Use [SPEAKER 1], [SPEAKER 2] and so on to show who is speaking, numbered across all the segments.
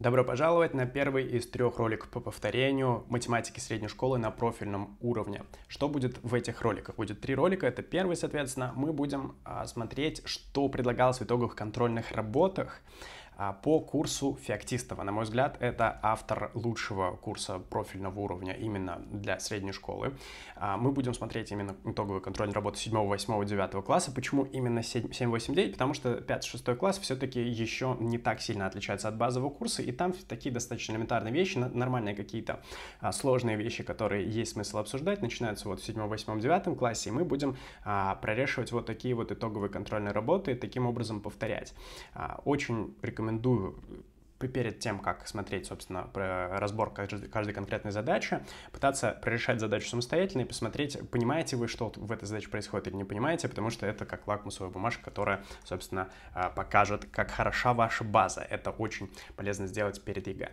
[SPEAKER 1] Добро пожаловать на первый из трех роликов по повторению математики средней школы на профильном уровне. Что будет в этих роликах? Будет три ролика, это первый, соответственно, мы будем а, смотреть, что предлагалось в итоговых контрольных работах, а, по курсу Феоктистова. На мой взгляд, это автор лучшего курса профильного уровня именно для средней школы. А, мы будем смотреть именно итоговый контроль работы 7, 8, 9 класса. Почему именно 7, 8, 9? Потому что 5, 6 класс все-таки еще не так сильно отличается от базового курса, и там такие достаточно элементарные вещи, нормальные какие-то а, сложные вещи, которые есть смысл обсуждать, начинаются вот в 7, 8, 9 классе, и мы будем прорешивать вот такие вот итоговые контрольные работы и таким образом повторять. Очень рекомендую рекомендую перед тем, как смотреть, собственно, разбор каждой, конкретной задачи, пытаться прорешать задачу самостоятельно и посмотреть, понимаете вы, что в этой задаче происходит или не понимаете, потому что это как лакмусовая бумажка, которая, собственно, а, покажет, как хороша ваша база. Это очень полезно сделать перед ЕГЭ.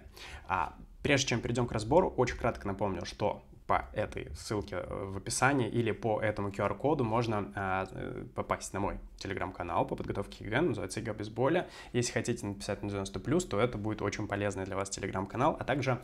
[SPEAKER 1] А Прежде чем перейдем к разбору, очень кратко напомню, что по этой ссылке э, в описании или по этому QR-коду можно а, э, попасть на мой телеграм-канал по подготовке к ЕГЭ, называется ЕГЭ без боли. Если хотите написать на 90+, плюс, то это будет очень полезный для вас телеграм-канал, а также э,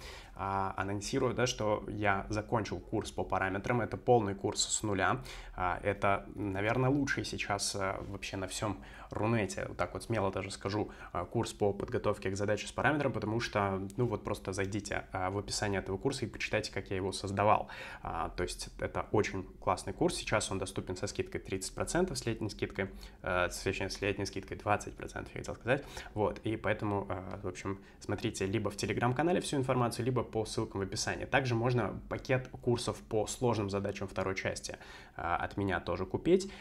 [SPEAKER 1] анонсирую, да, что я закончил курс по параметрам, это полный курс с нуля, э, это, наверное, лучший сейчас э, вообще на всем Рунете, вот так вот смело даже скажу, а, курс по подготовке к задаче с параметром, потому что, ну вот просто зайдите а, в описание этого курса и почитайте, как я его создавал. А, то есть это очень классный курс, сейчас он доступен со скидкой 30%, с летней скидкой, с, с летней скидкой 20%, я хотел сказать, вот, и поэтому, в общем, смотрите либо в телеграм-канале всю информацию, либо по ссылкам в описании. Также можно пакет курсов по сложным задачам второй части от меня тоже купить,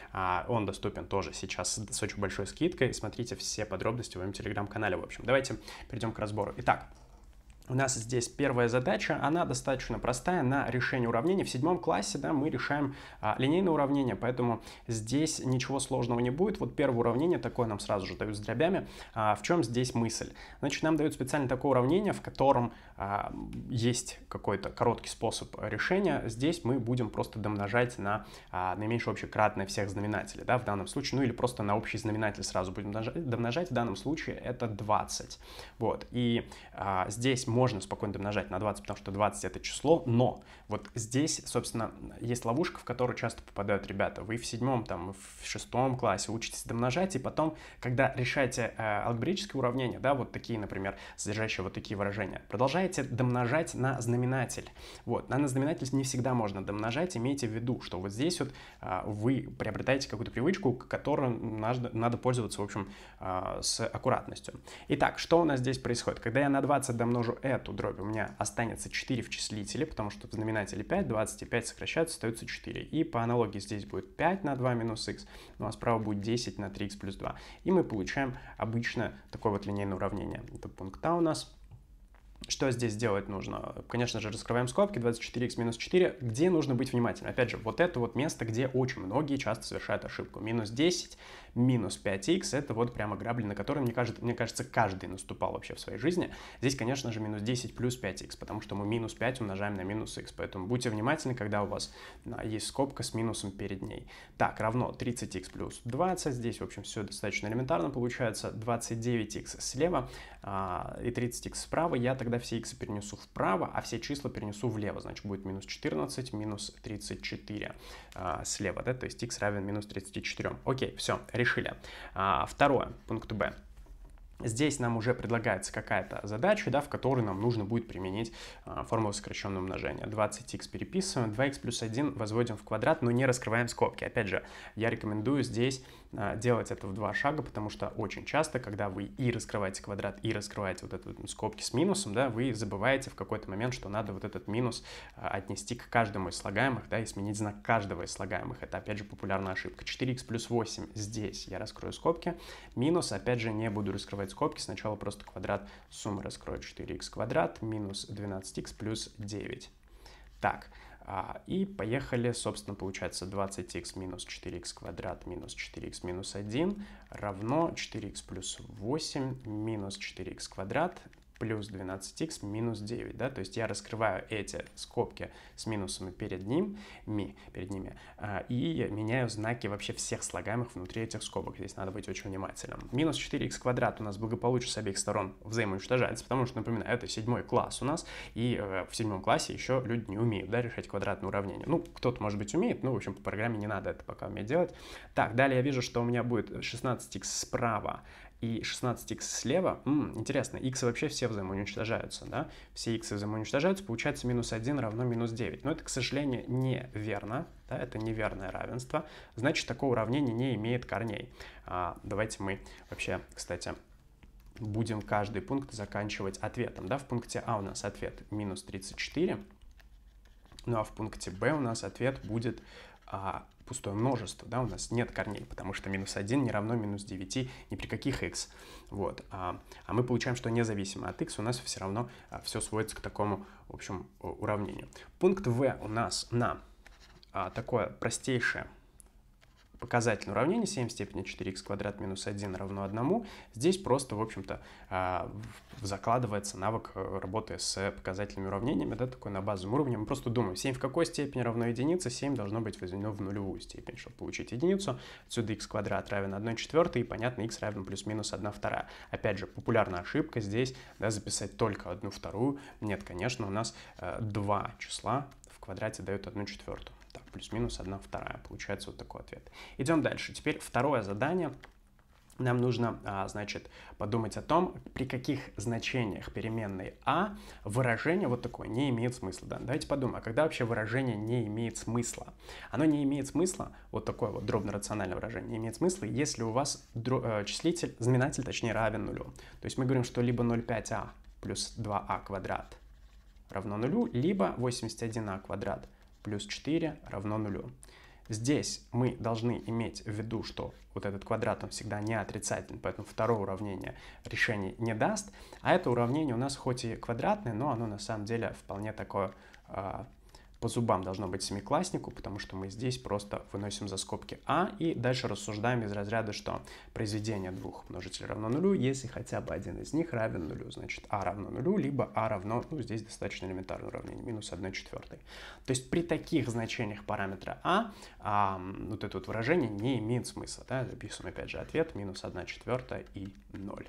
[SPEAKER 1] он доступен тоже сейчас с очень большой большой скидкой. Смотрите все подробности в моем телеграм-канале. В общем, давайте перейдем к разбору. Итак, у нас здесь первая задача, она достаточно простая на решение уравнений. В седьмом классе да, мы решаем а, линейное уравнение, поэтому здесь ничего сложного не будет. Вот первое уравнение такое нам сразу же дают с дробями. А, в чем здесь мысль? Значит, нам дают специально такое уравнение, в котором а, есть какой-то короткий способ решения. Здесь мы будем просто домножать на а, наименьшее общекратное всех знаменателей, да, в данном случае, ну или просто на общий знаменатель сразу будем домножать. В данном случае это 20. Вот, и а, здесь мы можно спокойно домножать на 20, потому что 20 это число, но вот здесь, собственно, есть ловушка, в которую часто попадают ребята. Вы в седьмом, там, в шестом классе учитесь домножать, и потом, когда решаете э, алгебрические уравнения, да, вот такие, например, содержащие вот такие выражения, продолжаете домножать на знаменатель. Вот, на знаменатель не всегда можно домножать, имейте в виду, что вот здесь вот э, вы приобретаете какую-то привычку, которую надо, надо пользоваться, в общем, э, с аккуратностью. Итак, что у нас здесь происходит? Когда я на 20 домножу эту дробь у меня останется 4 в числителе, потому что в знаменателе 5, 25 сокращаются, остается 4. И по аналогии здесь будет 5 на 2 минус x, ну а справа будет 10 на 3x плюс 2. И мы получаем обычно такое вот линейное уравнение. Это пункт А у нас что здесь делать нужно? Конечно же, раскрываем скобки 24x минус 4, где нужно быть внимательным. Опять же, вот это вот место, где очень многие часто совершают ошибку. Минус 10, минус 5x, это вот прямо грабли, на которые, мне кажется, мне кажется, каждый наступал вообще в своей жизни. Здесь, конечно же, минус 10 плюс 5x, потому что мы минус 5 умножаем на минус x, поэтому будьте внимательны, когда у вас а, есть скобка с минусом перед ней. Так, равно 30x плюс 20, здесь, в общем, все достаточно элементарно получается, 29x слева а, и 30x справа, я тогда все x перенесу вправо, а все числа перенесу влево, значит будет минус 14, минус 34 а, слева, да, то есть x равен минус 34. Окей, все, решили. А, второе, пункт b. Здесь нам уже предлагается какая-то задача, да, в которой нам нужно будет применить а, формулу сокращенного умножения. 20x переписываем, 2x плюс 1 возводим в квадрат, но не раскрываем скобки. Опять же, я рекомендую здесь а, делать это в два шага, потому что очень часто, когда вы и раскрываете квадрат, и раскрываете вот эти скобки с минусом, да, вы забываете в какой-то момент, что надо вот этот минус а, отнести к каждому из слагаемых, да, и сменить знак каждого из слагаемых. Это, опять же, популярная ошибка. 4x плюс 8 здесь я раскрою скобки, минус, опять же, не буду раскрывать открывать скобки, сначала просто квадрат суммы раскрою 4х квадрат минус 12х плюс 9. Так, а, и поехали, собственно, получается 20х минус 4х квадрат минус 4х минус 1 равно 4х плюс 8 минус 4х квадрат плюс 12x минус 9, да, то есть я раскрываю эти скобки с минусами перед ним, ми, перед ними, а, и меняю знаки вообще всех слагаемых внутри этих скобок, здесь надо быть очень внимательным. Минус 4x квадрат у нас благополучно с обеих сторон взаимоуничтожается, потому что, напоминаю, это седьмой класс у нас, и э, в седьмом классе еще люди не умеют, да, решать квадратные уравнения. Ну, кто-то, может быть, умеет, но, в общем, по программе не надо это пока уметь делать. Так, далее я вижу, что у меня будет 16x справа и 16x слева, м, интересно, x вообще все взаимоуничтожаются, да? Все x взаимоуничтожаются, получается минус 1 равно минус 9. Но это, к сожалению, неверно, да? это неверное равенство. Значит, такое уравнение не имеет корней. А, давайте мы вообще, кстати, будем каждый пункт заканчивать ответом, да? В пункте А у нас ответ минус 34, ну а в пункте Б у нас ответ будет а, пустое множество, да, у нас нет корней, потому что минус 1 не равно минус 9 ни при каких x, вот. А, а мы получаем, что независимо от x у нас все равно а, все сводится к такому, в общем, уравнению. Пункт v у нас на а, такое простейшее показательное уравнение 7 в степени 4х квадрат минус 1 равно 1. Здесь просто, в общем-то, а, закладывается навык э, работы с показательными уравнениями, да, такой на базовом уровне. Мы просто думаем, 7 в какой степени равно единице, 7 должно быть возведено в нулевую степень, чтобы получить единицу. Отсюда x квадрат равен 1 четвертой, и, понятно, x равен плюс-минус 1 вторая. Опять же, популярная ошибка здесь, да, записать только 1 вторую. Нет, конечно, у нас э, два числа в квадрате дают 1 четвертую плюс-минус 1 вторая. Получается вот такой ответ. Идем дальше. Теперь второе задание. Нам нужно, а, значит, подумать о том, при каких значениях переменной а выражение вот такое не имеет смысла. Да? Давайте подумаем, а когда вообще выражение не имеет смысла? Оно не имеет смысла, вот такое вот дробно-рациональное выражение, не имеет смысла, если у вас э, числитель, знаменатель, точнее, равен нулю. То есть мы говорим, что либо 0,5а плюс 2а а квадрат равно нулю, либо 81а квадрат плюс 4 равно нулю. Здесь мы должны иметь в виду, что вот этот квадрат, он всегда не отрицательный, поэтому второе уравнение решений не даст. А это уравнение у нас хоть и квадратное, но оно на самом деле вполне такое а, по зубам должно быть семикласснику, потому что мы здесь просто выносим за скобки А и дальше рассуждаем из разряда, что произведение двух множителей равно нулю, если хотя бы один из них равен нулю. Значит, А равно нулю, либо А равно, ну, здесь достаточно элементарное уравнение, минус 1 четвертой. То есть при таких значениях параметра А, а вот это вот выражение не имеет смысла. Да? Записываем опять же ответ, минус 1 четвертая и 0.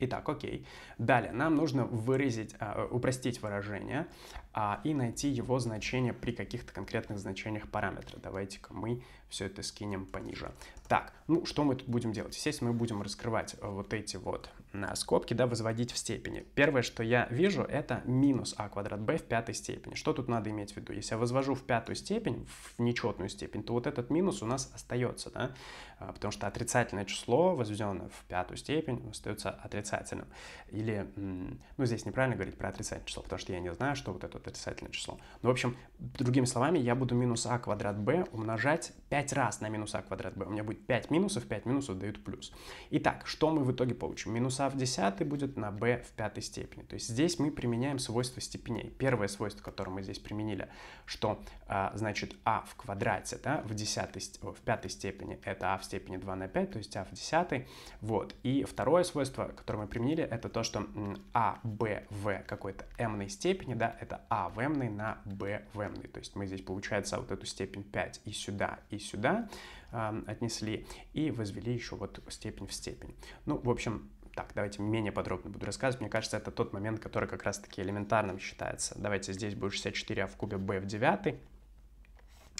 [SPEAKER 1] Итак, окей. Далее нам нужно выразить, а, упростить выражение, а, и найти его значение при каких-то конкретных значениях параметра. Давайте-ка мы все это скинем пониже. Так, ну что мы тут будем делать? Естественно, мы будем раскрывать э, вот эти вот э, скобки, да, возводить в степени. Первое, что я вижу, это минус а квадрат b в пятой степени. Что тут надо иметь в виду? Если я возвожу в пятую степень, в нечетную степень, то вот этот минус у нас остается, да, а, потому что отрицательное число, возведенное в пятую степень, остается отрицательным. Или, ну, здесь неправильно говорить про отрицательное число, потому что я не знаю, что вот это отрицательное число. Ну, в общем, другими словами, я буду минус а квадрат b умножать 5 раз на минус а квадрат b. У меня будет 5 минусов, 5 минусов дают плюс. Итак, что мы в итоге получим? Минус а в десятой будет на b в пятой степени. То есть здесь мы применяем свойства степеней. Первое свойство, которое мы здесь применили, что а, значит а в квадрате, да, в десятой, в пятой степени, это а в степени 2 на 5, то есть а в десятой. Вот. И второе свойство, которое мы применили, это то, что а, b, в какой-то m степени, да, это а вемный на Б вемный. То есть мы здесь, получается, вот эту степень 5 и сюда, и сюда э, отнесли, и возвели еще вот степень в степень. Ну, в общем, так, давайте менее подробно буду рассказывать. Мне кажется, это тот момент, который как раз-таки элементарным считается. Давайте здесь будет 64а в кубе b в 9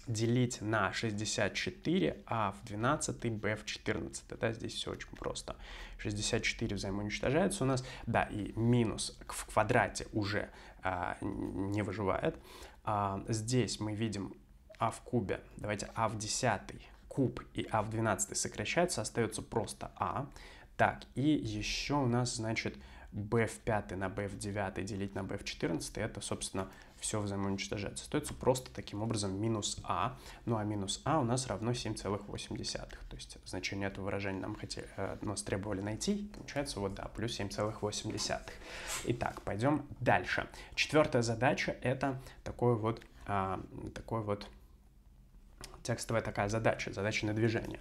[SPEAKER 1] делить на 64, а в 12, b в 14. Да, здесь все очень просто. 64 взаимоуничтожается у нас, да, и минус в квадрате уже а, не выживает. А, здесь мы видим а в кубе, давайте а в 10 куб и а в 12 сокращаются, остается просто а. Так, и еще у нас, значит, b в 5 на b в 9 делить на b в 14, это, собственно, все взаимоуничтожается. Остается просто таким образом минус а, ну а минус а у нас равно 7,8. То есть значение этого выражения нам хотели, э, нас требовали найти, получается вот да, плюс 7,8. Итак, пойдем дальше. Четвертая задача — это такой вот, а, такой вот текстовая такая задача, задача на движение.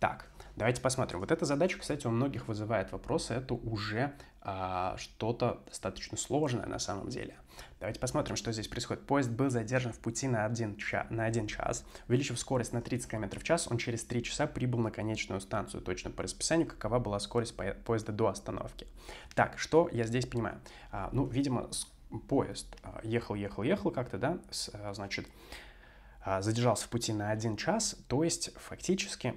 [SPEAKER 1] Так, давайте посмотрим. Вот эта задача, кстати, у многих вызывает вопросы. Это уже а, что-то достаточно сложное на самом деле. Давайте посмотрим, что здесь происходит. Поезд был задержан в пути на 1, ча- час. Увеличив скорость на 30 км в час, он через 3 часа прибыл на конечную станцию, точно по расписанию, какова была скорость по- поезда до остановки. Так, что я здесь понимаю? А, ну, видимо, поезд а, ехал, ехал, ехал как-то, да, с, а, значит, а, задержался в пути на 1 час, то есть фактически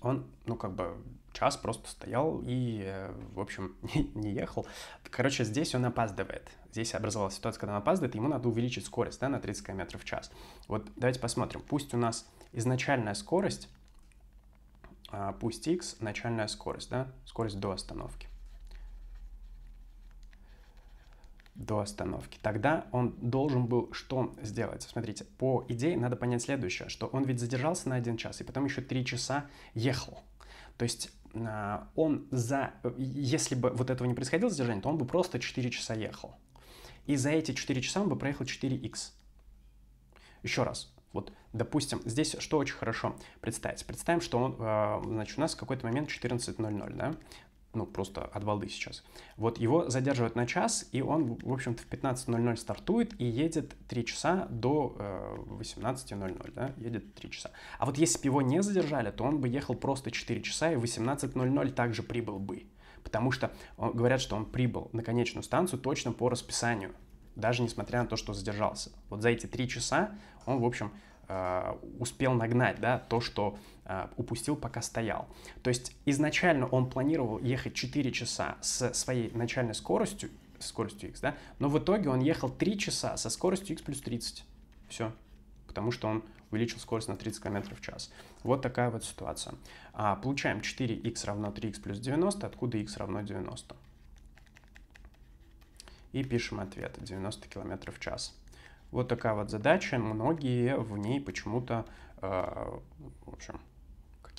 [SPEAKER 1] он, ну, как бы час просто стоял и, э, в общем, не ехал. Короче, здесь он опаздывает. Здесь образовалась ситуация, когда он опаздывает, ему надо увеличить скорость да, на 30 км в час. Вот давайте посмотрим. Пусть у нас изначальная скорость, а, пусть x начальная скорость, да, скорость до остановки. до остановки. Тогда он должен был что сделать? Смотрите, по идее надо понять следующее, что он ведь задержался на один час и потом еще три часа ехал. То есть а, он за... Если бы вот этого не происходило задержание, то он бы просто 4 часа ехал. И за эти 4 часа он бы проехал 4 x. Еще раз, вот, допустим, здесь что очень хорошо представить? Представим, что он, а, значит, у нас какой-то момент 14.00, да? Ну, просто от балды сейчас. Вот его задерживают на час, и он, в общем-то, в 15.00 стартует и едет 3 часа до 18.00, э, да? Едет 3 часа. А вот если бы его не задержали, то он бы ехал просто 4 часа, и в 18.00 также прибыл бы потому что он, говорят, что он прибыл на конечную станцию точно по расписанию, даже несмотря на то, что задержался. Вот за эти три часа он, в общем, э, успел нагнать, да, то, что э, упустил, пока стоял. То есть изначально он планировал ехать 4 часа с своей начальной скоростью, скоростью x, да, но в итоге он ехал 3 часа со скоростью x плюс 30. Все. Потому что он увеличил скорость на 30 км в час. Вот такая вот ситуация. А, получаем 4х равно 3х плюс 90, откуда х равно 90. И пишем ответ 90 км в час. Вот такая вот задача. Многие в ней почему-то, э, в общем,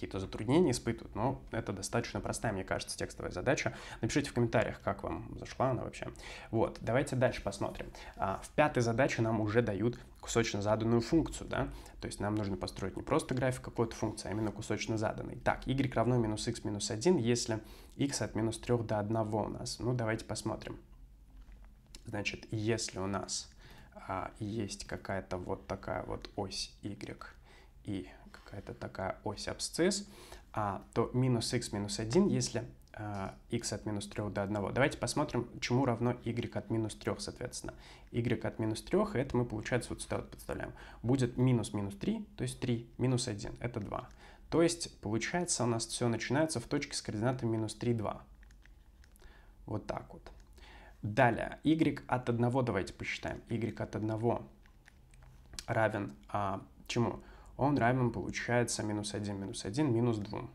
[SPEAKER 1] какие-то затруднения испытывают, но это достаточно простая, мне кажется, текстовая задача. Напишите в комментариях, как вам зашла она вообще. Вот, давайте дальше посмотрим. А, в пятой задаче нам уже дают кусочно заданную функцию, да, то есть нам нужно построить не просто график какой-то функции, а именно кусочно заданный. Так, y равно минус x минус 1, если x от минус 3 до 1 у нас. Ну, давайте посмотрим. Значит, если у нас а, есть какая-то вот такая вот ось y и какая-то такая ось абсцисс, а, то минус x минус 1, если а, x от минус 3 до 1. Давайте посмотрим, чему равно y от минус 3, соответственно. y от минус 3, это мы, получается, вот сюда вот подставляем. Будет минус минус 3, то есть 3, минус 1, это 2. То есть, получается, у нас все начинается в точке с координатой минус 3, 2. Вот так вот. Далее, y от 1 давайте посчитаем. y от 1 равен а, чему? он равен, получается, минус 1, минус 1, минус 2.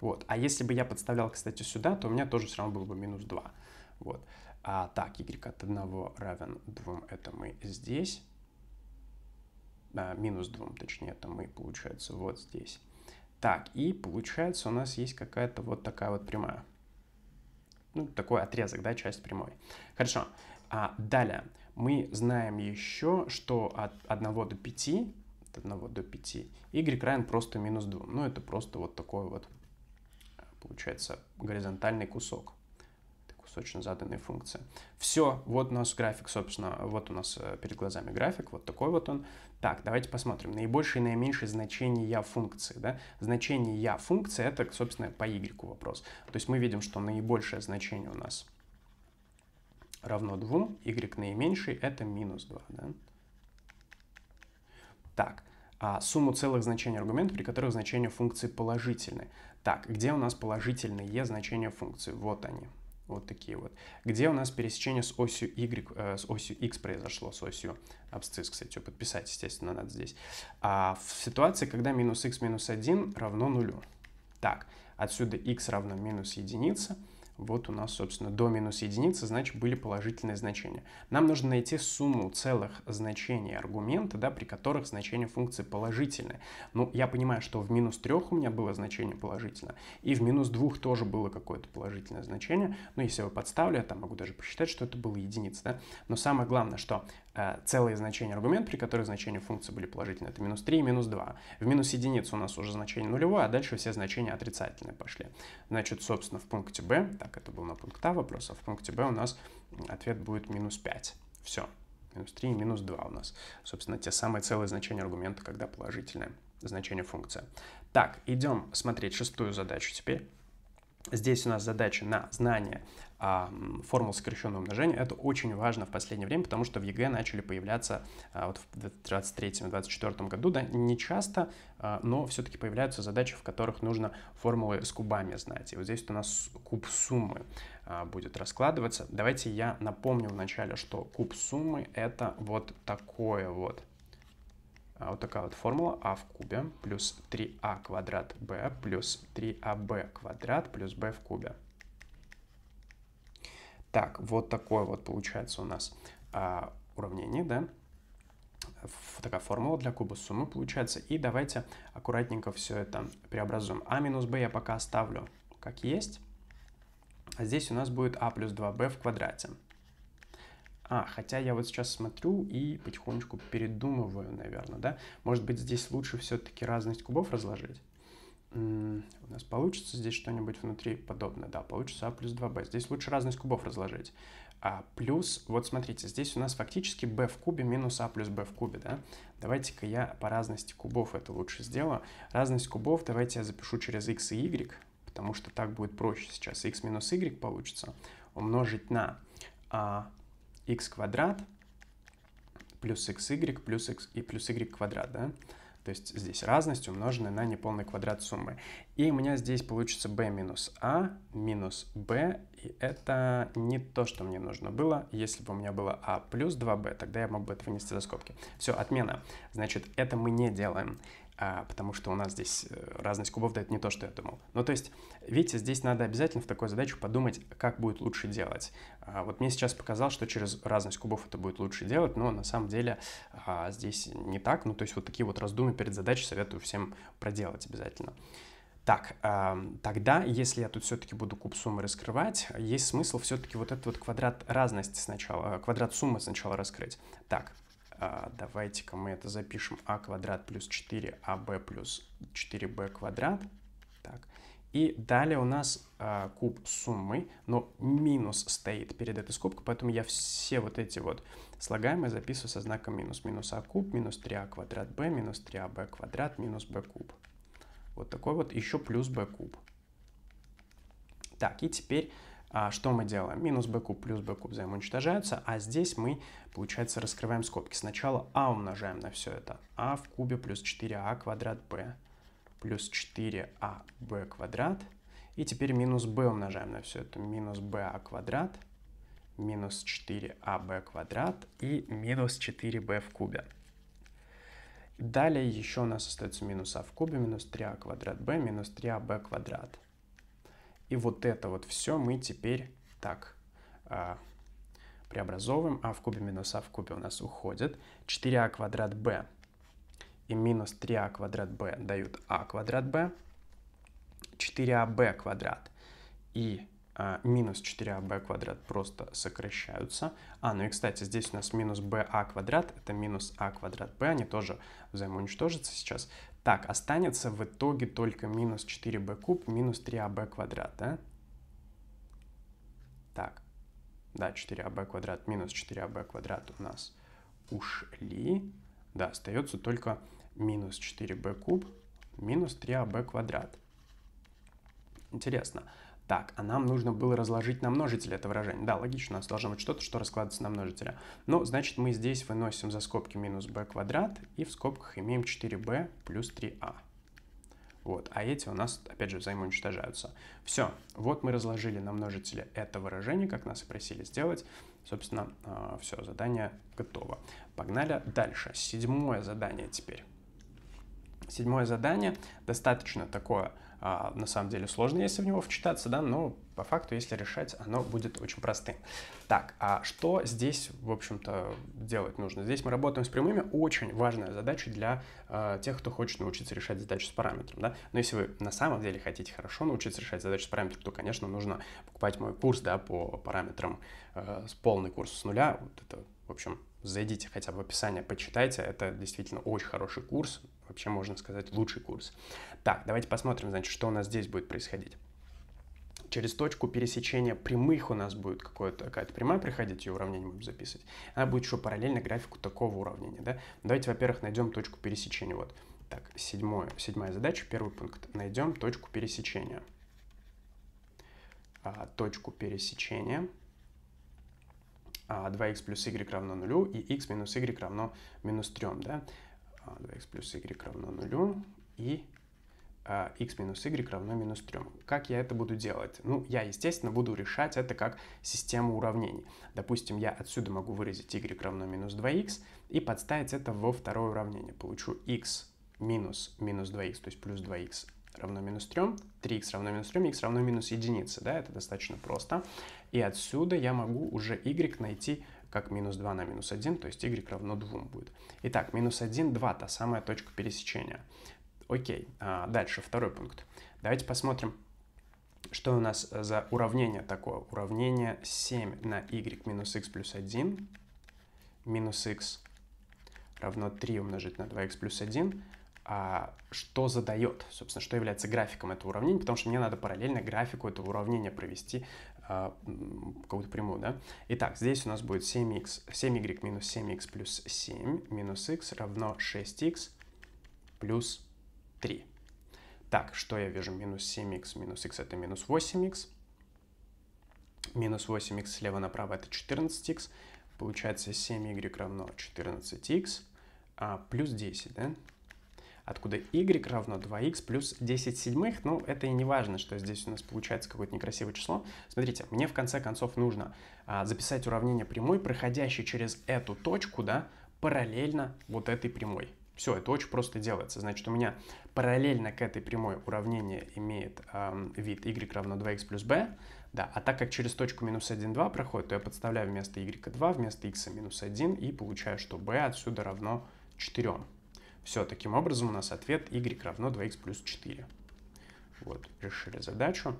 [SPEAKER 1] Вот. А если бы я подставлял, кстати, сюда, то у меня тоже все равно было бы минус 2. Вот. А так, y от 1 равен 2, это мы здесь. А, минус 2, точнее, это мы, получается, вот здесь. Так, и получается у нас есть какая-то вот такая вот прямая. Ну, такой отрезок, да, часть прямой. Хорошо. А далее мы знаем еще, что от 1 до 5 от 1 до 5. Y равен просто минус 2. Ну, это просто вот такой вот, получается, горизонтальный кусок кусочно заданной функции. Все, вот у нас график, собственно, вот у нас э, перед глазами график, вот такой вот он. Так, давайте посмотрим. Наибольшее и наименьшее значение я функции, да? Значение я функции это, собственно, по y вопрос. То есть мы видим, что наибольшее значение у нас равно 2, y наименьший это минус 2, да? Так, а сумму целых значений аргумента, при которых значения функции положительны. Так, где у нас положительные значения функции? Вот они. Вот такие вот. Где у нас пересечение с осью y, э, с осью x произошло, с осью абсцисс, кстати, подписать, естественно, надо здесь. А в ситуации, когда минус x минус 1 равно нулю. Так, отсюда x равно минус единица – вот у нас, собственно, до минус единицы, значит, были положительные значения. Нам нужно найти сумму целых значений аргумента, да, при которых значение функции положительное. Ну, я понимаю, что в минус трех у меня было значение положительное, и в минус двух тоже было какое-то положительное значение. Ну, если я его подставлю, я там могу даже посчитать, что это было единица. Да? Но самое главное, что Э, целые значения аргумент, при которых значения функции были положительные. Это минус 3 и минус 2. В минус единицу у нас уже значение нулевое, а дальше все значения отрицательные пошли. Значит, собственно, в пункте b, так, это был на пункт А вопрос, а в пункте b у нас ответ будет минус 5. Все. Минус 3 и минус 2 у нас. Собственно, те самые целые значения аргумента, когда положительное значение функции. Так, идем смотреть шестую задачу теперь. Здесь у нас задача на знание а, формул сокращенного умножения. Это очень важно в последнее время, потому что в ЕГЭ начали появляться а, вот в 2023-2024 году, да, не часто, а, но все-таки появляются задачи, в которых нужно формулы с кубами знать. И вот здесь у нас куб суммы а, будет раскладываться. Давайте я напомню вначале, что куб суммы это вот такое вот а, вот такая вот формула а в кубе плюс 3а квадрат b плюс 3аб квадрат плюс b в кубе. Так, вот такое вот получается у нас а, уравнение, да? Такая формула для куба суммы получается. И давайте аккуратненько все это преобразуем. а минус b я пока оставлю как есть. А здесь у нас будет а плюс 2b в квадрате. А, хотя я вот сейчас смотрю и потихонечку передумываю, наверное, да? Может быть, здесь лучше все-таки разность кубов разложить? М -м, у нас получится здесь что-нибудь внутри подобное, да, получится А плюс 2b. Здесь лучше разность кубов разложить. А плюс, вот смотрите, здесь у нас фактически b в кубе минус а плюс b в кубе, да? Давайте-ка я по разности кубов это лучше сделаю. Разность кубов давайте я запишу через x и y, потому что так будет проще сейчас. x минус y получится умножить на а, x квадрат плюс xy плюс x и плюс y квадрат, да? То есть здесь разность умноженная на неполный квадрат суммы. И у меня здесь получится b минус a минус b. И это не то, что мне нужно было. Если бы у меня было a плюс 2b, тогда я мог бы это вынести за скобки. Все, отмена. Значит, это мы не делаем. А, потому что у нас здесь э, разность кубов дает не то, что я думал. Ну, то есть, видите, здесь надо обязательно в такую задачу подумать, как будет лучше делать. А, вот мне сейчас показалось, что через разность кубов это будет лучше делать, но на самом деле а, здесь не так. Ну, то есть, вот такие вот раздумы перед задачей советую всем проделать обязательно. Так, тогда, если я тут все-таки буду куб суммы раскрывать, есть смысл все-таки вот этот вот квадрат разности сначала, э, квадрат суммы сначала раскрыть. Так, а, давайте-ка мы это запишем. а квадрат плюс 4аб плюс 4b квадрат. Так. И далее у нас э, куб суммы, но минус стоит перед этой скобкой, поэтому я все вот эти вот слагаемые записываю со знаком минус. Минус а куб, минус 3а квадрат b, минус 3аб квадрат, минус b куб. Вот такой вот еще плюс b куб. Так, и теперь а что мы делаем? Минус b куб плюс b куб взаимоуничтожаются, а здесь мы, получается, раскрываем скобки. Сначала а умножаем на все это. а в кубе плюс 4а квадрат b плюс 4аб квадрат. И теперь минус b умножаем на все это. Минус ba а квадрат минус 4аб квадрат и минус 4b в кубе. Далее еще у нас остается минус а в кубе, минус 3а квадрат b, минус 3аб квадрат. И вот это вот все мы теперь так а, преобразовываем. А в кубе минус А в кубе у нас уходит. 4А квадрат b и минус 3А квадрат b дают А квадрат Б. 4АБ квадрат и а, минус 4АБ квадрат просто сокращаются. А, ну и, кстати, здесь у нас минус БА квадрат, это минус А квадрат b они тоже взаимоуничтожатся сейчас. Так, останется в итоге только минус 4b куб минус 3ab а квадрат, да? Так, да, 4ab а квадрат минус 4ab а квадрат у нас ушли. Да, остается только минус 4b куб минус 3ab квадрат. Интересно, так, а нам нужно было разложить на множители это выражение. Да, логично, у нас должно быть что-то, что раскладывается на множителя. Но, ну, значит, мы здесь выносим за скобки минус b квадрат и в скобках имеем 4b плюс 3a. Вот, а эти у нас, опять же, взаимоуничтожаются. Все, вот мы разложили на множители это выражение, как нас и просили сделать. Собственно, а, все, задание готово. Погнали дальше. Седьмое задание теперь. Седьмое задание достаточно такое а, на самом деле сложно, если в него вчитаться, да, но по факту, если решать, оно будет очень простым. Так, а что здесь, в общем-то, делать нужно? Здесь мы работаем с прямыми, очень важная задача для э, тех, кто хочет научиться решать задачи с параметром, да. Но если вы на самом деле хотите хорошо научиться решать задачи с параметром, то, конечно, нужно покупать мой курс, да, по параметрам, э, полный курс с нуля, вот это, в общем, зайдите хотя бы в описание, почитайте. Это действительно очень хороший курс, вообще можно сказать лучший курс. Так, давайте посмотрим, значит, что у нас здесь будет происходить. Через точку пересечения прямых у нас будет какая-то прямая приходить, ее уравнение будем записывать. Она будет еще параллельно графику такого уравнения, да? Давайте, во-первых, найдем точку пересечения. Вот, так, седьмое, седьмая задача, первый пункт. Найдем точку пересечения. А, точку пересечения. 2x а, плюс y равно нулю и x минус y равно минус 3, да? 2x а, плюс y равно нулю и x а, минус y равно минус 3. Как я это буду делать? Ну, я, естественно, буду решать это как систему уравнений. Допустим, я отсюда могу выразить y равно минус 2x и подставить это во второе уравнение. Получу x минус минус 2x, то есть плюс 2x равно минус 3, 3х равно минус 3, x равно минус единице, да, это достаточно просто. И отсюда я могу уже y найти как минус 2 на минус 1, то есть y равно 2 будет. Итак, минус 1, 2, та самая точка пересечения. Окей, а дальше второй пункт. Давайте посмотрим, что у нас э, за уравнение такое. Уравнение 7 на y минус x плюс 1 минус x равно 3 умножить на 2x плюс 1 а, что задает, собственно, что является графиком этого уравнения, потому что мне надо параллельно графику этого уравнения провести а, какую-то прямую, да. Итак, здесь у нас будет 7x, 7y минус 7x плюс 7 минус x равно 6x плюс 3. Так, что я вижу? Минус 7x минус x это минус 8x. Минус 8x слева направо это 14x. Получается 7y равно 14x а, плюс 10, да? откуда y равно 2x плюс 10 седьмых. Ну, это и не важно, что здесь у нас получается какое-то некрасивое число. Смотрите, мне в конце концов нужно а, записать уравнение прямой, проходящей через эту точку, да, параллельно вот этой прямой. Все, это очень просто делается. Значит, у меня параллельно к этой прямой уравнение имеет эм, вид y равно 2x плюс b. Да, а так как через точку минус 1, 2 проходит, то я подставляю вместо y 2, вместо x минус 1 и получаю, что b отсюда равно 4. Все, таким образом у нас ответ y равно 2x плюс 4. Вот, решили задачу.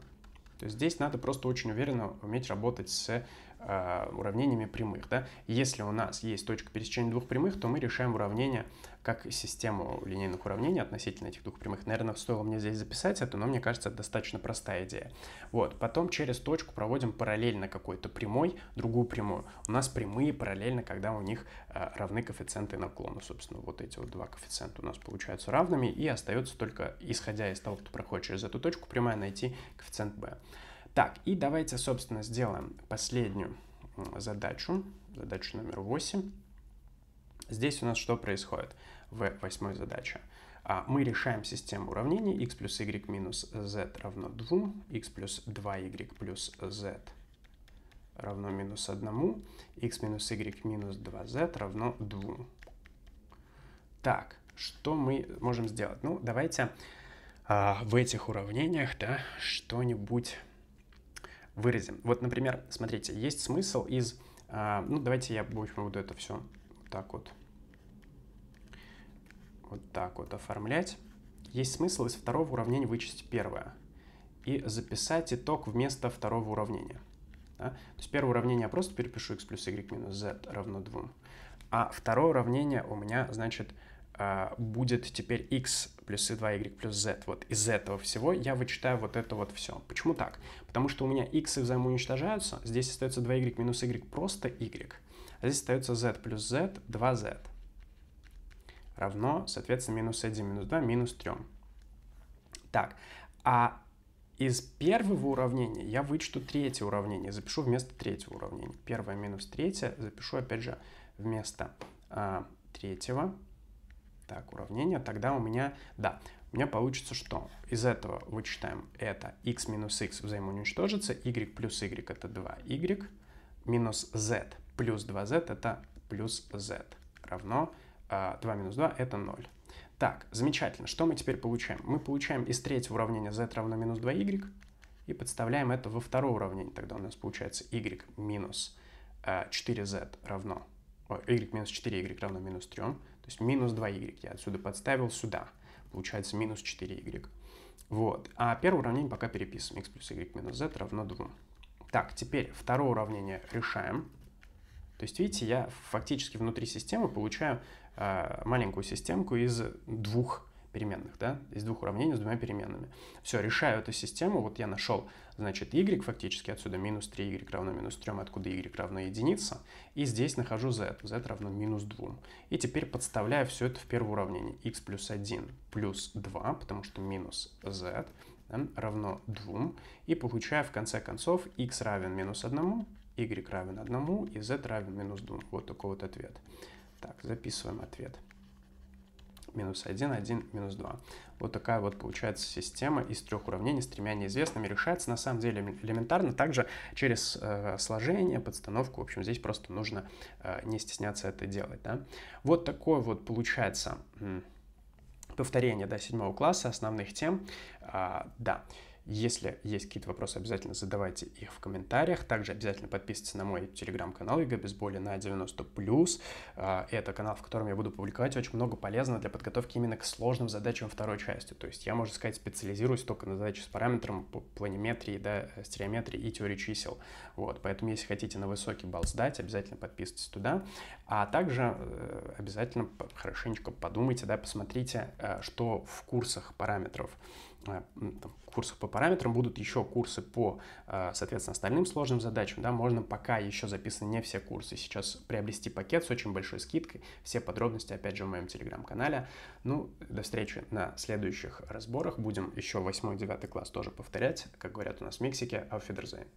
[SPEAKER 1] То есть здесь надо просто очень уверенно уметь работать с э, уравнениями прямых. Да? Если у нас есть точка пересечения двух прямых, то мы решаем уравнение как систему линейных уравнений относительно этих двух прямых. Наверное, стоило мне здесь записать это, но мне кажется, это достаточно простая идея. Вот, потом через точку проводим параллельно какой-то прямой, другую прямую. У нас прямые параллельно, когда у них э, равны коэффициенты наклона, собственно. Вот эти вот два коэффициента у нас получаются равными, и остается только, исходя из того, кто проходит через эту точку, прямая найти коэффициент b. Так, и давайте, собственно, сделаем последнюю задачу, задачу номер 8. Здесь у нас что происходит в восьмой задаче? А, мы решаем систему уравнений x плюс y минус z равно 2, x плюс 2y плюс z равно минус 1, x минус y минус 2z равно 2. Так, что мы можем сделать? Ну, давайте э, в этих уравнениях да, что-нибудь выразим. Вот, например, смотрите, есть смысл из... Э, ну, давайте я больше буду это все так вот вот так вот оформлять, есть смысл из второго уравнения вычесть первое и записать итог вместо второго уравнения. Да? То есть первое уравнение я просто перепишу x плюс y минус z равно 2. А второе уравнение у меня, значит, а, будет теперь x плюс y 2y плюс z. Вот из этого всего я вычитаю вот это вот все. Почему так? Потому что у меня x взаимоуничтожаются, здесь остается 2y минус y просто y, а здесь остается z плюс z 2z равно, соответственно, минус 1, минус 2, минус 3. Так, а из первого уравнения я вычту третье уравнение, запишу вместо третьего уравнения. Первое минус третье запишу, опять же, вместо а, третьего. Так, уравнение, тогда у меня, да, у меня получится что? Из этого вычитаем это x минус x взаимоуничтожится, y плюс y это 2y, минус z плюс 2z это плюс z равно 2 а, минус 2 – это 0. Так, замечательно. Что мы теперь получаем? Мы получаем из третьего уравнения z равно минус 2y и подставляем это во второе уравнение. Тогда у нас получается y минус 4z а, равно... Ой, y минус 4y равно минус 3. То есть минус 2y я отсюда подставил сюда. Получается минус 4y. Вот. А первое уравнение пока переписываем. x плюс y минус z равно 2. Так, теперь второе уравнение решаем. То есть, видите, я фактически внутри системы получаю а, маленькую системку из двух переменных, да, из двух уравнений с двумя переменными. Все, решаю эту систему, вот я нашел, значит, y фактически отсюда минус 3y равно минус 3, откуда y равно единица, и здесь нахожу z, z равно минус 2. И теперь подставляю все это в первое уравнение, x плюс 1 плюс 2, потому что минус z да, равно 2, и получаю в конце концов x равен минус 1, y равен 1 и z равен минус 2. Вот такой вот ответ. Так, записываем ответ. Минус 1, 1, минус 2. Вот такая вот получается система из трех уравнений с тремя неизвестными. Решается на самом деле элементарно, также через э, сложение, подстановку. В общем, здесь просто нужно э, не стесняться это делать. Да? Вот такое вот получается повторение до да, седьмого класса основных тем. А, да. Если есть какие-то вопросы, обязательно задавайте их в комментариях. Также обязательно подписывайтесь на мой телеграм-канал ЕГЭ без боли» на 90+. А, это канал, в котором я буду публиковать очень много полезного для подготовки именно к сложным задачам второй части. То есть я, можно сказать, специализируюсь только на задачах с параметром по планиметрии, да, э, стереометрии и теории чисел. Вот, поэтому если хотите на высокий балл сдать, обязательно подписывайтесь туда. А также э, обязательно хорошенечко подумайте, да, посмотрите, э, что в курсах параметров Э, там, курсах по параметрам будут еще курсы по, э, соответственно, остальным сложным задачам. Да, можно пока еще записаны не все курсы. Сейчас приобрести пакет с очень большой скидкой. Все подробности, опять же, в моем телеграм-канале. Ну, до встречи на следующих разборах. Будем еще 8-9 класс тоже повторять. Как говорят у нас в Мексике, auf Wiedersehen.